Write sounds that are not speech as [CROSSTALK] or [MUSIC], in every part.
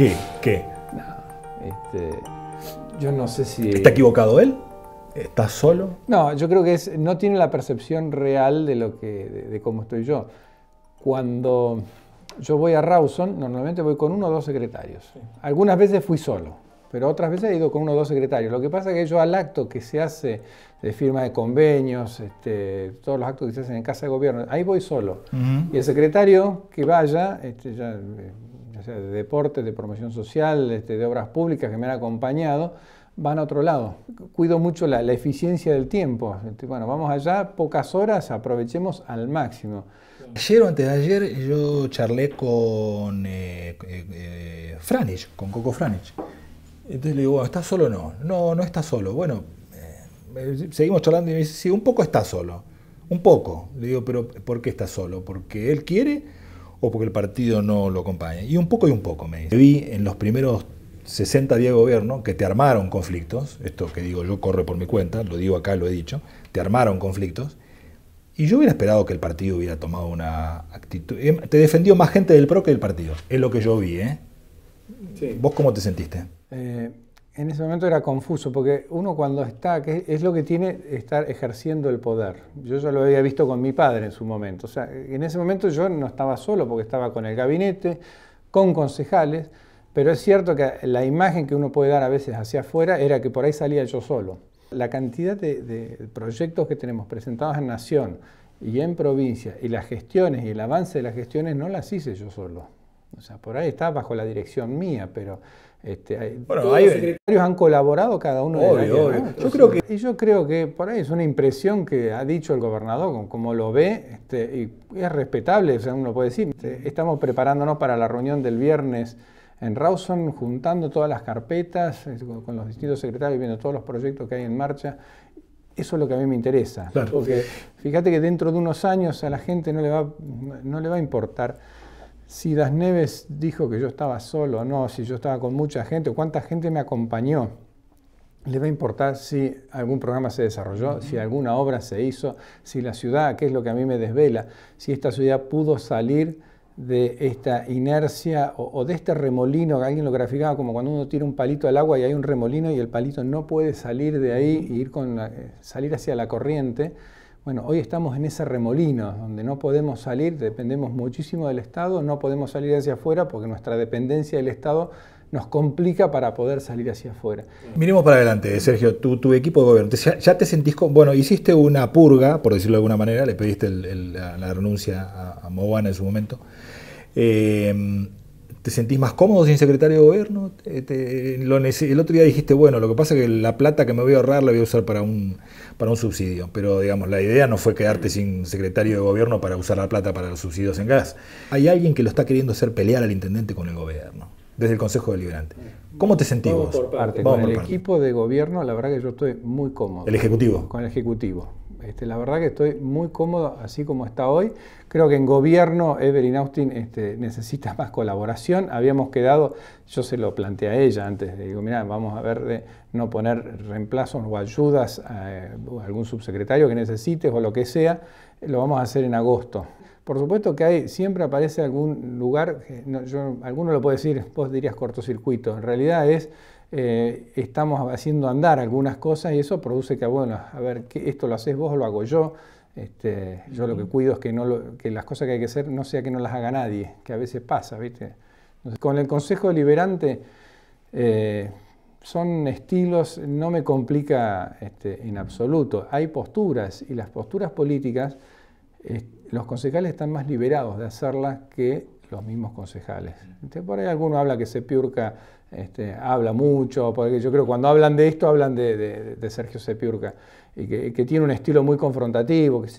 ¿Qué? ¿Qué? Este, yo no sé si... ¿Está equivocado él? ¿Está solo? No, yo creo que no tiene la percepción real de, lo que, de, cómo estoy yo. Cuando yo voy a Rawson, normalmente voy con uno o dos secretarios. Algunas veces fui solo, pero otras veces he ido con uno o dos secretarios. Lo que pasa es que yo al acto que se hace de firma de convenios, este, todos los actos que se hacen en casa de gobierno, ahí voy solo. Y el secretario que vaya, este, ya, eh, ya de deporte, de promoción social, este, de obras públicas que me han acompañado, van a otro lado. Cuido mucho la, eficiencia del tiempo. Este, bueno, vamos allá, pocas horas, aprovechemos al máximo. Ayer o antes de ayer yo charlé con eh, eh, eh, Franich, con Coco Franich. Entonces le digo, ¿estás solo o no? No, no está solo. Bueno, seguimos charlando y me dice, sí, un poco está solo. Un poco. Le digo, pero ¿por qué está solo? ¿Porque él quiere? o porque el partido no lo acompaña. Y un poco y un poco, me dice. Vi en los primeros 60 días de gobierno que te armaron conflictos, esto que digo yo corre por mi cuenta, lo digo acá, lo he dicho, te armaron conflictos, y yo hubiera esperado que el partido hubiera tomado una actitud... Em, te defendió más gente del PRO que del partido, es lo que yo vi, ¿eh? Sí. ¿Vos cómo te sentiste? Eh, en ese momento era confuso, porque uno cuando está, que es lo que tiene estar ejerciendo el poder. Yo ya lo había visto con mi padre en su momento. O sea, en ese momento yo no estaba solo, porque estaba con el gabinete, con concejales, pero es cierto que la imagen que uno puede dar a veces hacia afuera era que por ahí salía yo solo. La cantidad de, de proyectos que tenemos presentados en Nación y en provincia, y las gestiones y el avance de las gestiones no las hice yo solo. O sea, por ahí está bajo la dirección mía, pero este, hay... los secretarios han colaborado cada uno de ellos. yo creo que... Y yo creo que por ahí es una impresión que ha dicho el gobernador, como lo ve, este, y es respetable, o sea, uno puede decir, este, estamos preparándonos para la reunión del viernes en Rawson, juntando todas las carpetas, con los distintos secretarios, viendo todos los proyectos que hay en marcha, eso es lo que a mí me interesa. Porque fíjate que dentro de unos años a la gente no le va a importar si Das Neves dijo que yo estaba solo o no, si yo estaba con mucha gente cuánta gente me acompañó. Le va a importar si algún programa se desarrolló, si alguna obra se hizo, si la ciudad, que es lo que a mí me desvela, si esta ciudad pudo salir de esta inercia o, de este remolino, que alguien lo graficaba como cuando uno tira un palito al agua y hay un remolino y el palito no puede salir de ahí y ir con eh, salir hacia la corriente bueno, hoy estamos en ese remolino donde no podemos salir, dependemos muchísimo del Estado, no podemos salir hacia afuera porque nuestra dependencia del Estado nos complica para poder salir hacia afuera. Miremos para adelante, Sergio, tu, equipo de gobierno, ya, te sentís cómodo? bueno, hiciste una purga, por decirlo de alguna manera, le pediste la, renuncia a, Mobana en su momento. Em, ¿Te sentís más cómodo sin secretario de gobierno? Eh, el otro día dijiste, bueno, lo que pasa es que la plata que me voy a ahorrar la voy a usar para un, para un subsidio. Pero digamos, la idea no fue quedarte sin secretario de gobierno para usar la plata para los subsidios en gas. Hay alguien que lo está queriendo hacer pelear al intendente con el gobierno, desde el Consejo Deliberante. ¿Cómo te sentís Por parte. con el equipo de gobierno, la verdad que yo estoy muy cómodo. ¿El Ejecutivo? Con el Ejecutivo. Este, la verdad que estoy muy cómodo así como está hoy. Creo que en gobierno Evelyn Austin este, necesita [LAUGHS] más colaboración. Habíamos quedado, yo se lo planteé a ella antes, digo, mira, vamos a ver de no poner reemplazos o ayudas a, algún subsecretario que necesites o lo que sea, lo vamos a hacer en agosto. Por supuesto que hay, siempre aparece algún lugar, alguno lo puede decir, vos dirías cortocircuito, en realidad es eh, estamos haciendo andar algunas cosas y eso produce que, bueno, a ver, esto lo haces vos lo hago yo. Este, yo lo que cuido es que, no las cosas que hay que hacer no sea que no las haga nadie, que a veces pasa, ¿viste? con el Consejo Deliberante eh, son estilos, no me complica este, en absoluto. Hay posturas y las posturas políticas, los concejales están más liberados de hacerlas que los mismos concejales. por ahí alguno habla que se piurca este, habla mucho, porque yo creo que cuando hablan de esto hablan de, Sergio Sepiurca, y que, tiene un estilo muy confrontativo, que es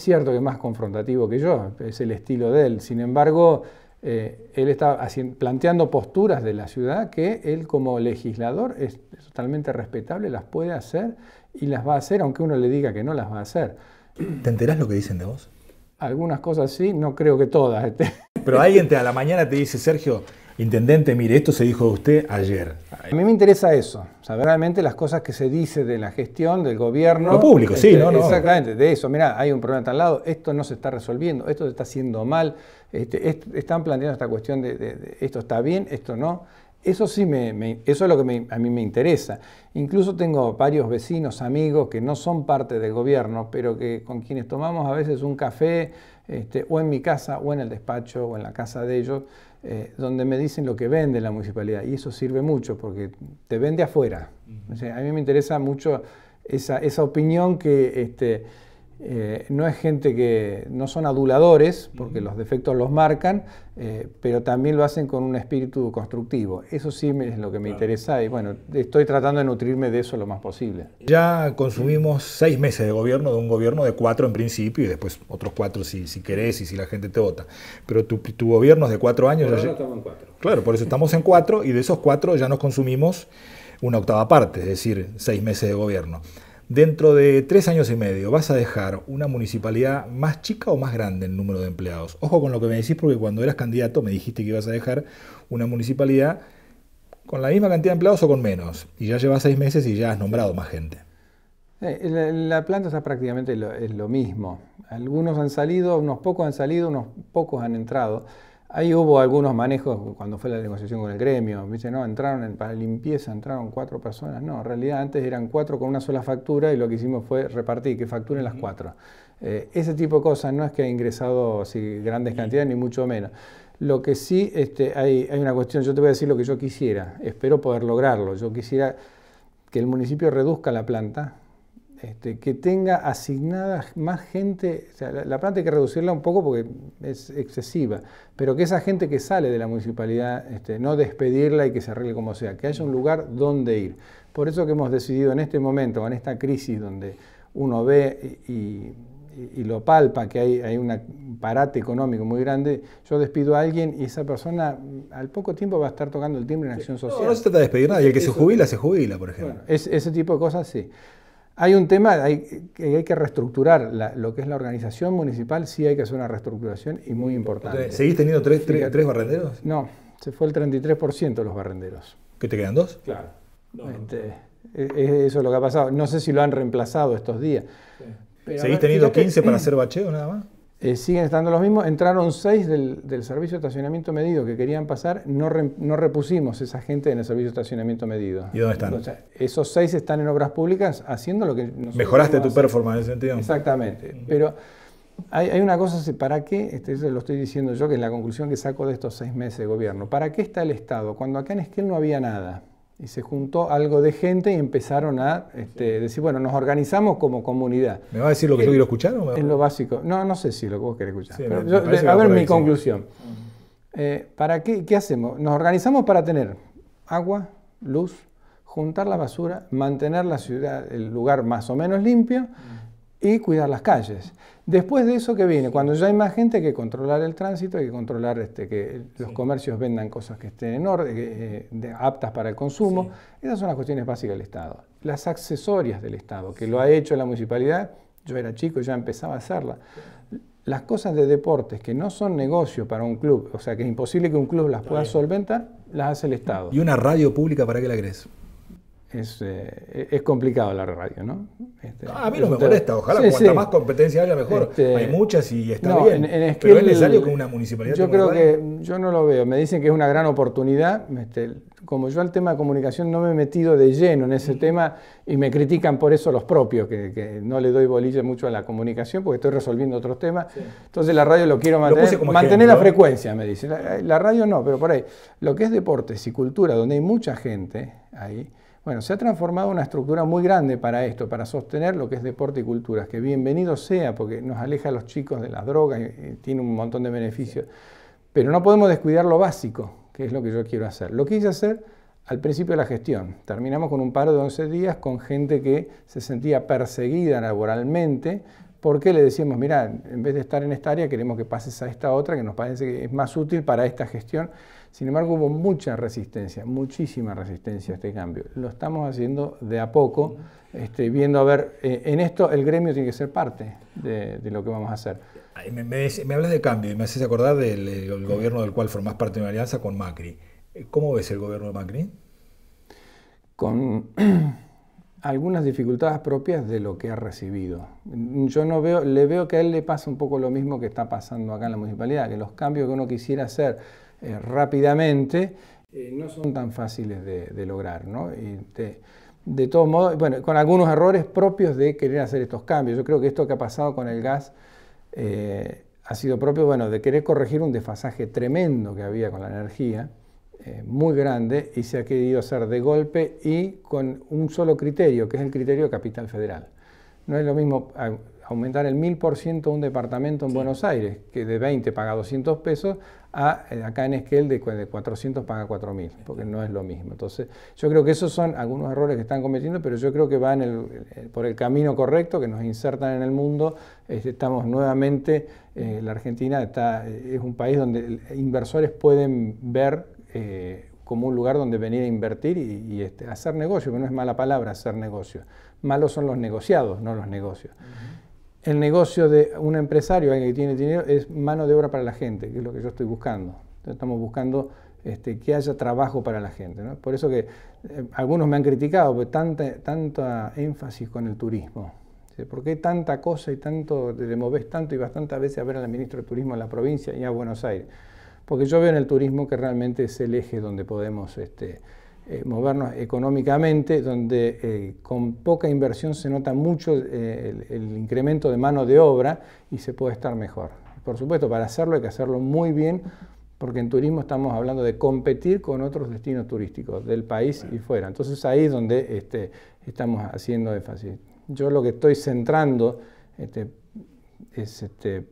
cierto que es más confrontativo que yo, es el estilo de él, sin embargo, eh, él está planteando posturas de la ciudad que él como legislador es, totalmente respetable, las puede hacer y las va a hacer, aunque uno le diga que no las va a hacer. ¿Te enterás lo que dicen de vos? Algunas cosas sí, no creo que todas. Este. Pero alguien te, a la mañana te dice, Sergio, Intendente, mire, esto se dijo de usted ayer. A mí me interesa eso, saber realmente las cosas que se dice de la gestión, del gobierno. Lo público, sí, este, ¿no? Exactamente, de eso. Mira, hay un problema tal lado, esto no se está resolviendo, esto se está haciendo mal, este, están planteando esta cuestión de, esto está bien, esto no. Eso sí, me, eso es lo que a mí me interesa. Incluso tengo varios vecinos, amigos que no son parte del gobierno, pero que con quienes tomamos a veces un café, este, o en mi casa, o en el despacho, o en la casa de ellos, eh, donde me dicen lo que vende la municipalidad. Y eso sirve mucho, porque te vende afuera. a mí me interesa mucho esa, esa opinión que... Este, eh, no es gente que no son aduladores, porque los defectos los marcan, eh, pero también lo hacen con un espíritu constructivo. Eso sí es lo que me interesa y bueno, estoy tratando de nutrirme de eso lo más posible. Ya consumimos seis meses de gobierno, de un gobierno de cuatro en principio y después otros cuatro si, querés y si la gente te vota. Pero tu, gobierno es de cuatro años. Por ya estamos en cuatro. Claro, por eso estamos en cuatro y de esos cuatro ya nos consumimos una octava parte, es decir, seis meses de gobierno. Dentro de tres años y medio, ¿vas a dejar una municipalidad más chica o más grande en número de empleados? Ojo con lo que me decís, porque cuando eras candidato me dijiste que ibas a dejar una municipalidad con la misma cantidad de empleados o con menos. Y ya llevas seis meses y ya has nombrado más gente. Eh, la, planta es prácticamente es lo mismo. Algunos han salido, unos pocos han salido, unos pocos han entrado. Ahí hubo algunos manejos cuando fue la negociación con el gremio. me Dice, no, entraron en, para limpieza, entraron cuatro personas. No, en realidad antes eran cuatro con una sola factura y lo que hicimos fue repartir, que facturen las cuatro. Eh, ese tipo de cosas no es que ha ingresado grandes cantidades, ni mucho menos. Lo que sí este, hay, hay una cuestión, yo te voy a decir lo que yo quisiera, espero poder lograrlo. Yo quisiera que el municipio reduzca la planta, este, que tenga asignada más gente, la, planta hay que reducirla un poco porque es excesiva, pero que esa gente que sale de la municipalidad, este, no despedirla y que se arregle como sea, que haya un lugar donde ir. Por eso que hemos decidido en este momento, en esta crisis donde uno ve y, lo palpa, que hay, hay un parate económico muy grande, yo despido a alguien y esa persona al poco tiempo va a estar tocando el timbre en acción social. No, se trata de despedir a nadie, el que se jubila, se jubila, por ejemplo. es, ese tipo de cosas sí. Hay un tema hay, que reestructurar lo que es la organización municipal, sí hay que hacer una reestructuración y muy importante. ¿Seguís teniendo tres, barrenderos? No, se fue el 33% de los barrenderos. ¿Que te quedan dos? Claro. Este, e, e, eso es lo que ha pasado. No sé si lo han reemplazado estos días. ¿Seguís teniendo 15 para [CLEARS THROAT] hacer bacheo nada más? Eh, siguen estando los mismos. Entraron seis del, servicio de estacionamiento medido que querían pasar, no, no, repusimos esa gente en el servicio de estacionamiento medido. ¿Y dónde están? esos seis están en obras públicas haciendo lo que nosotros Mejoraste tu performance en ese sentido. Exactamente. Pero hay, una cosa, ¿para qué? Este, eso lo estoy diciendo yo, que es la conclusión que saco de estos seis meses de gobierno. ¿Para qué está el Estado? Cuando acá en Esquel no había nada y se juntó algo de gente y empezaron a este, decir, bueno, nos organizamos como comunidad. ¿Me va a decir lo que yo eh, quiero escuchar? En lo básico. No, no sé si lo que vos querés escuchar. a ver mi conclusión. Eh, ¿Para qué, qué hacemos? Nos organizamos para tener agua, luz, juntar la basura, mantener la ciudad, el lugar más o menos limpio y cuidar las calles. Después de eso, ¿qué viene? Cuando ya hay más gente, hay que controlar el tránsito, hay que controlar este, que los comercios vendan cosas que estén en orden, eh, aptas para el consumo. Esas son las cuestiones básicas del Estado. Las accesorias del Estado, que lo ha hecho la municipalidad, yo era chico y ya empezaba a hacerla. Las cosas de deportes que no son negocio para un club, o sea que es imposible que un club las pueda solventar, las hace el Estado. ¿Y una radio pública para qué la crees? es, eh, e-, es complicado la radio, ¿no? Este, a mí no me molesta, ojalá, cuanta más competencia haya mejor. Este, hay muchas y está bien. pero es necesario con una municipalidad. Yo creo que yo no lo veo. Me dicen que es una gran oportunidad. Este, como yo al tema de comunicación no me he metido de lleno en ese tema y me critican por eso los propios, que, no le doy bolilla mucho a la comunicación porque estoy resolviendo otros temas. Entonces la radio lo quiero mantener. mantener la ¿eh? frecuencia, me dicen. la radio no, pero por ahí. Lo que es deportes y cultura, donde hay mucha gente ahí bueno, se ha transformado una estructura muy grande para esto, para sostener lo que es deporte y cultura. que bienvenido sea, porque nos aleja a los chicos de las drogas y, tiene un montón de beneficios. Pero no podemos descuidar lo básico, que es lo que yo quiero hacer. Lo quise hacer al principio de la gestión. Terminamos con un paro de 11 días con gente que se sentía perseguida laboralmente ¿Por qué le decimos, mira, en vez de estar en esta área, queremos que pases a esta otra que nos parece que es más útil para esta gestión. Sin embargo, hubo mucha resistencia, muchísima resistencia a este cambio. Lo estamos haciendo de a poco, este, viendo a ver, eh, en esto el gremio tiene que ser parte de, lo que vamos a hacer. Me, hablas de cambio y me haces acordar del gobierno del cual formás parte de una alianza con Macri. ¿Cómo ves el gobierno de Macri? Con... [CLEARS THROAT] algunas dificultades propias de lo que ha recibido. Yo no veo, le veo que a él le pasa un poco lo mismo que está pasando acá en la municipalidad, que los cambios que uno quisiera hacer eh, rápidamente eh, no son tan fáciles de, lograr. de todos modos, bueno, con algunos errores propios de querer hacer estos cambios. Yo creo que esto que ha pasado con el gas eh, ha sido propio, bueno, de querer corregir un desfasaje tremendo que había con la energía eh, muy grande y se ha querido hacer de golpe y con un solo criterio, que es el criterio de capital federal. No es lo mismo aumentar el 1000% un departamento en Buenos Aires, que de 20 paga 200 pesos, a eh, acá en Esquel de 400 paga 4000, porque no es lo mismo. Entonces, yo creo que esos son algunos errores que están cometiendo, pero yo creo que van eh, por el camino correcto, que nos insertan en el mundo. Estamos nuevamente, la Argentina está, es un país donde inversores pueden ver eh, como un lugar donde venir a invertir y, este, hacer negocio, que no es mala palabra hacer negocio. Malos son los negociados, no los negocios. El negocio de un empresario, alguien que tiene dinero, es mano de obra para la gente, que es lo que yo estoy buscando. estamos buscando este, que haya trabajo para la gente. Por eso que eh, algunos me han criticado, por pues, tanta, énfasis con el turismo. ¿Por qué tanta cosa y tanto, te moves tanto y bastantes veces a ver al ministro de Turismo en la provincia y a Buenos Aires? porque yo veo en el turismo que realmente es el eje donde podemos este, eh, movernos económicamente, donde eh, con poca inversión se nota mucho eh, el, incremento de mano de obra y se puede estar mejor. Por supuesto, para hacerlo hay que hacerlo muy bien, porque en turismo estamos hablando de competir con otros destinos turísticos del país y fuera. Entonces ahí es donde este, estamos haciendo énfasis. Yo lo que estoy centrando este, este,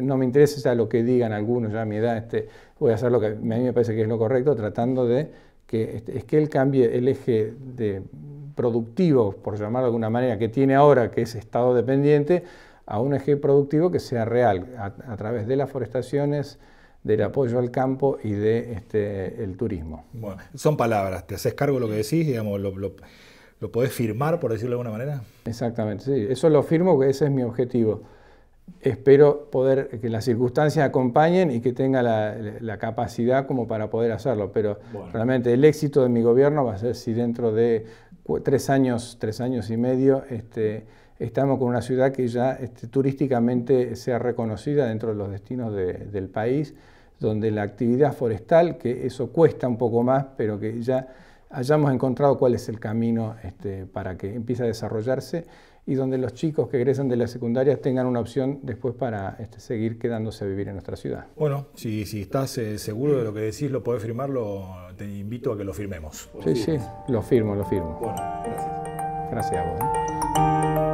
no me interesa lo que digan algunos, ya a mi edad este, voy a hacer lo que a mí me parece que es lo correcto, tratando de que, este, es que él cambie el eje de productivo, por llamarlo de alguna manera, que tiene ahora, que es estado dependiente, a un eje productivo que sea real, a, través de las forestaciones, del apoyo al campo y de este, el turismo. son palabras, te haces cargo de lo que decís, digamos, lo, lo, podés firmar, por decirlo de alguna manera. Exactamente, sí, eso lo firmo, que ese es mi objetivo espero poder que las circunstancias acompañen y que tenga la, capacidad como para poder hacerlo. Pero realmente el éxito de mi gobierno va a ser si dentro de tres años, tres años y medio, este, estamos con una ciudad que ya este, turísticamente sea reconocida dentro de los destinos del país, donde la actividad forestal, que eso cuesta un poco más, pero que ya hayamos encontrado cuál es el camino este, para que empiece a desarrollarse y donde los chicos que egresan de la secundaria tengan una opción después para este, seguir quedándose a vivir en nuestra ciudad. Bueno, si, si estás eh, seguro de lo que decís, lo podés firmarlo, te invito a que lo firmemos. Sí, sí, lo firmo, lo firmo. Bueno, gracias. Gracias a vos.